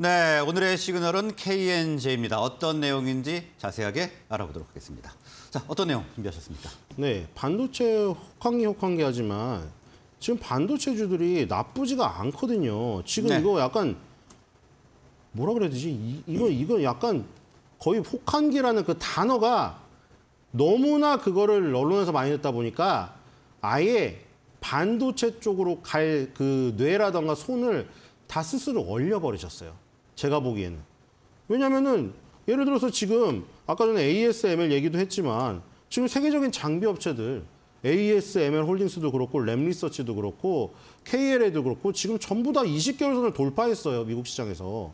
네, 오늘의 시그널은 KNJ입니다. 어떤 내용인지 자세하게 알아보도록 하겠습니다. 자, 어떤 내용 준비하셨습니까? 네, 반도체 혹한기 혹한기 하지만 지금 반도체주들이 나쁘지가 않거든요. 지금 네. 이거 약간 뭐라 그래야 되지? 이, 이거 이거 약간 거의 혹한기라는 그 단어가 너무나 그거를 언론에서 많이 듣다 보니까 아예 반도체 쪽으로 갈 그 뇌라던가 손을 다 스스로 얼려버리셨어요. 제가 보기에는. 왜냐면은 예를 들어서 지금 아까 전에 ASML 얘기도 했지만 지금 세계적인 장비 업체들 ASML 홀딩스도 그렇고 랩리서치도 그렇고 KLA도 그렇고 지금 전부 다 20개월선을 돌파했어요. 미국 시장에서.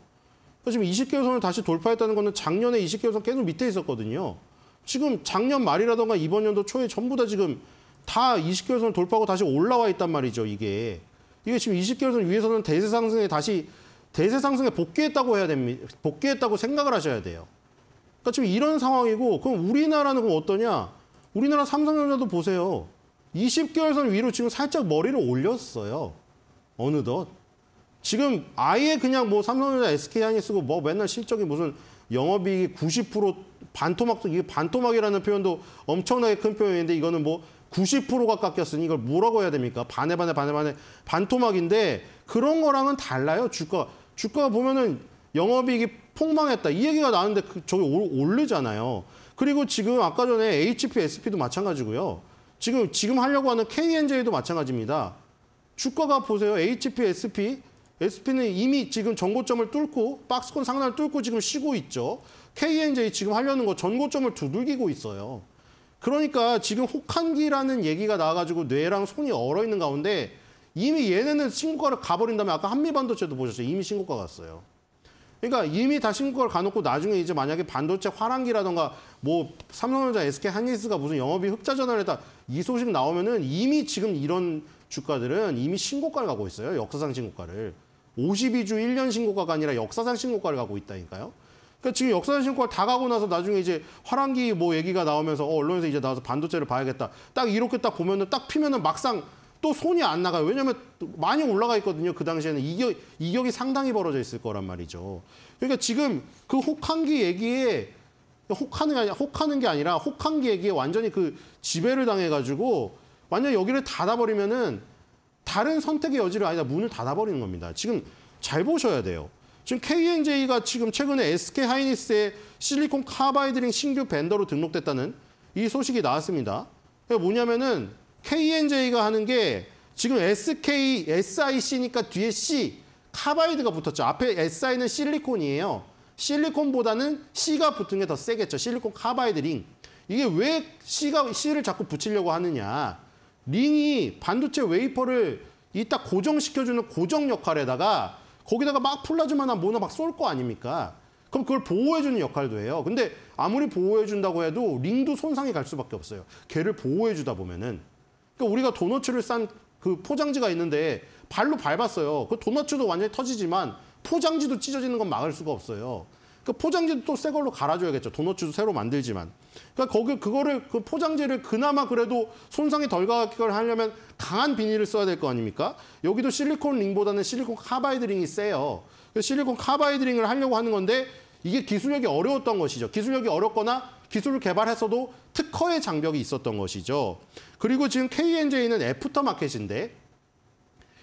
지금 20개월선을 다시 돌파했다는 거는 작년에 20개월선 계속 밑에 있었거든요. 지금 작년 말이라던가 이번 연도 초에 전부 다 지금 다 20개월선을 돌파하고 다시 올라와 있단 말이죠. 이게. 이게 지금 20개월선 위에서는 대세 상승에 다시 대세 상승에 복귀했다고 해야 됩니다. 복귀했다고 생각을 하셔야 돼요. 그러니까 지금 이런 상황이고 그럼 우리나라는 그럼 어떠냐? 우리나라 삼성전자도 보세요. 20개월선 위로 지금 살짝 머리를 올렸어요. 어느덧. 지금 아예 그냥 뭐 삼성전자 SK 하이닉스고 뭐 맨날 실적이 무슨 영업이익이 90% 반토막 이게 반토막이라는 표현도 엄청나게 큰 표현인데 이거는 뭐 90%가 깎였으니 이걸 뭐라고 해야 됩니까? 반에 반에 반에 반에 반토막인데 그런 거랑은 달라요. 주가 주가 보면은 영업이익이 폭망했다. 이 얘기가 나는데 그 저기 오르잖아요. 그리고 지금 아까 전에 HP, SP도 마찬가지고요. 지금 지금 하려고 하는 KNJ도 마찬가지입니다. 주가가 보세요. HP, SP. SP는 이미 지금 전고점을 뚫고 박스권 상단을 뚫고 지금 쉬고 있죠. KNJ 지금 하려는 거 전고점을 두들기고 있어요. 그러니까 지금 혹한기라는 얘기가 나와가지고 뇌랑 손이 얼어있는 가운데 이미 얘네는 신고가를 가버린다면 아까 한미반도체도 보셨어요. 이미 신고가 갔어요. 그러니까 이미 다 신고가를 가놓고 나중에 이제 만약에 반도체 화랑기라던가 뭐 삼성전자 SK 한이스가 무슨 영업이 흑자 전환을 했다 이 소식 나오면은 이미 지금 이런 주가들은 이미 신고가를 가고 있어요. 역사상 신고가를. 52주 1년 신고가가 아니라 역사상 신고가를 가고 있다니까요. 그러니까 지금 역사상 신고가 다 가고 나서 나중에 이제 화랑기 뭐 얘기가 나오면서 어, 언론에서 이제 나와서 반도체를 봐야겠다. 딱 이렇게 딱 보면은 딱 피면은 막상 또 손이 안 나가요. 왜냐하면 많이 올라가 있거든요. 그 당시에는 이격, 이격이 상당히 벌어져 있을 거란 말이죠. 그러니까 지금 그 혹한기 얘기에 혹하는 게 아니라 혹하는 게 아니라 혹한기 얘기에 완전히 그 지배를 당해가지고 완전 여기를 닫아버리면은 다른 선택의 여지를 아니다 문을 닫아버리는 겁니다. 지금 잘 보셔야 돼요. 지금 KNJ가 지금 최근에 SK 하이닉스의 실리콘 카바이드링 신규 벤더로 등록됐다는 이 소식이 나왔습니다. 뭐냐면은 KNJ가 하는 게 지금 SK, SIC니까 뒤에 C, 카바이드가 붙었죠. 앞에 SI는 실리콘이에요. 실리콘보다는 C가 붙은 게 더 세겠죠. 실리콘 카바이드 링. 이게 왜 C가, C를 자꾸 붙이려고 하느냐. 링이 반도체 웨이퍼를 이따 고정시켜주는 고정 역할에다가 거기다가 막 플라즈마나 모나 막 쏠 거 아닙니까? 그럼 그걸 보호해주는 역할도 해요. 근데 아무리 보호해준다고 해도 링도 손상이 갈 수밖에 없어요. 걔를 보호해주다 보면은. 그러니까 우리가 도너츠를 싼 그 포장지가 있는데 발로 밟았어요. 그 도너츠도 완전히 터지지만 포장지도 찢어지는 건 막을 수가 없어요. 그 포장지도 또 새 걸로 갈아줘야겠죠. 도너츠도 새로 만들지만. 그러니까 거기 그거를 그 포장지를 그나마 그래도 손상이 덜 가게 하려면 강한 비닐을 써야 될 거 아닙니까? 여기도 실리콘 링보다는 실리콘 카바이드 링이 세요. 그 실리콘 카바이드 링을 하려고 하는 건데 이게 기술력이 어려웠던 것이죠. 기술력이 어렵거나 기술을 개발했어도 특허의 장벽이 있었던 것이죠. 그리고 지금 KNJ는 애프터 마켓인데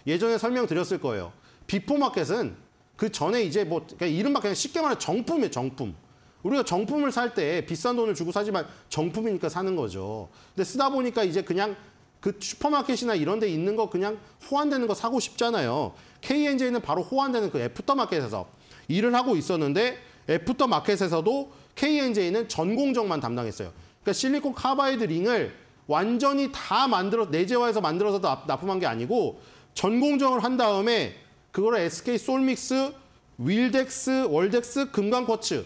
예전에 설명드렸을 거예요. 비포 마켓은 그 전에 이제 뭐 그러니까 이른바 그냥 쉽게 말해 정품이에요, 정품. 우리가 정품을 살 때 비싼 돈을 주고 사지만 정품이니까 사는 거죠. 근데 쓰다 보니까 이제 그냥 그 슈퍼마켓이나 이런 데 있는 거 그냥 호환되는 거 사고 싶잖아요. KNJ는 바로 호환되는 그 애프터마켓에서 일을 하고 있었는데 애프터 예, 마켓에서도 KNJ는 전공정만 담당했어요. 그러니까 실리콘 카바이드 링을 완전히 다 만들어 내재화해서 만들어서 납품한 게 아니고 전공정을 한 다음에 그걸 SK 솔믹스, 윌덱스, 월덱스, 금강쿼츠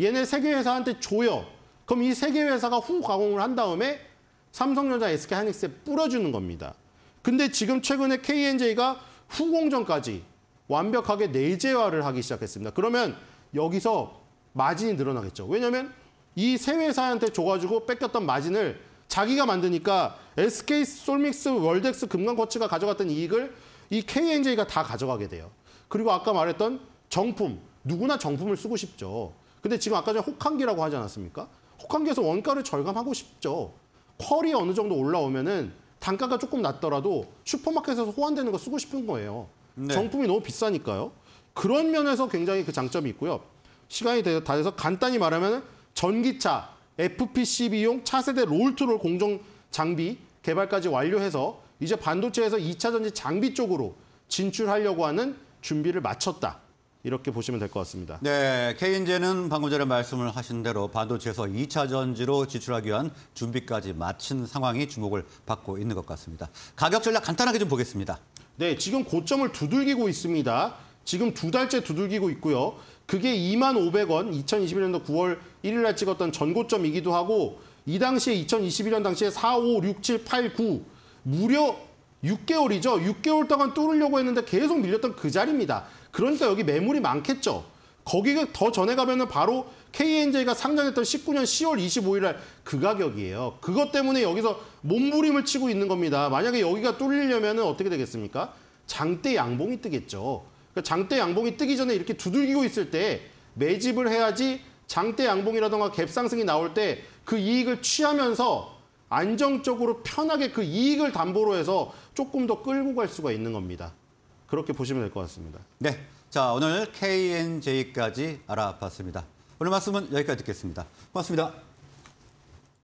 얘네 세개 회사한테 줘요. 그럼 이세개 회사가 후 가공을 한 다음에 삼성전자, SK 하닉스에 뿌려주는 겁니다. 근데 지금 최근에 KNJ가 후공정까지 완벽하게 내재화를 하기 시작했습니다. 그러면 여기서 마진이 늘어나겠죠. 왜냐하면 이 세 회사한테 줘가지고 뺏겼던 마진을 자기가 만드니까 SK 솔믹스, 월덱스, 금강거치가 가져갔던 이익을 이 KNJ가 다 가져가게 돼요. 그리고 아까 말했던 정품, 누구나 정품을 쓰고 싶죠. 근데 지금 아까 전에 혹한기라고 하지 않았습니까? 혹한기에서 원가를 절감하고 싶죠. 퀄이 어느 정도 올라오면은 단가가 조금 낮더라도 슈퍼마켓에서 호환되는 거 쓰고 싶은 거예요. 네. 정품이 너무 비싸니까요. 그런 면에서 굉장히 그 장점이 있고요. 시간이 다 돼서 간단히 말하면 전기차, FPCB용 차세대 롤트롤 공정 장비 개발까지 완료해서 이제 반도체에서 2차 전지 장비 쪽으로 진출하려고 하는 준비를 마쳤다. 이렇게 보시면 될 것 같습니다. 네, K인제는 방금 전에 말씀을 하신 대로 반도체에서 2차 전지로 지출하기 위한 준비까지 마친 상황이 주목을 받고 있는 것 같습니다. 가격 전략 간단하게 좀 보겠습니다. 네, 지금 고점을 두들기고 있습니다. 지금 두 달째 두들기고 있고요. 그게 2만 500원, 2021년도 9월 1일 날 찍었던 전고점이기도 하고 이 당시에 2021년 당시에 4, 5, 6, 7, 8, 9 무려 6개월이죠. 6개월 동안 뚫으려고 했는데 계속 밀렸던 그 자리입니다. 그러니까 여기 매물이 많겠죠. 거기가 더 전에 가면은 바로 KNJ가 상장했던 19년 10월 25일 날그 가격이에요. 그것 때문에 여기서 몸부림을 치고 있는 겁니다. 만약에 여기가 뚫리려면은 어떻게 되겠습니까? 장대 양봉이 뜨겠죠. 그러니까 장대 양봉이 뜨기 전에 이렇게 두들기고 있을 때 매집을 해야지 장대 양봉이라던가 갭 상승이 나올 때 그 이익을 취하면서 안정적으로 편하게 그 이익을 담보로 해서 조금 더 끌고 갈 수가 있는 겁니다. 그렇게 보시면 될 것 같습니다. 네. 자, 오늘 KNJ까지 알아봤습니다. 오늘 말씀은 여기까지 듣겠습니다. 고맙습니다.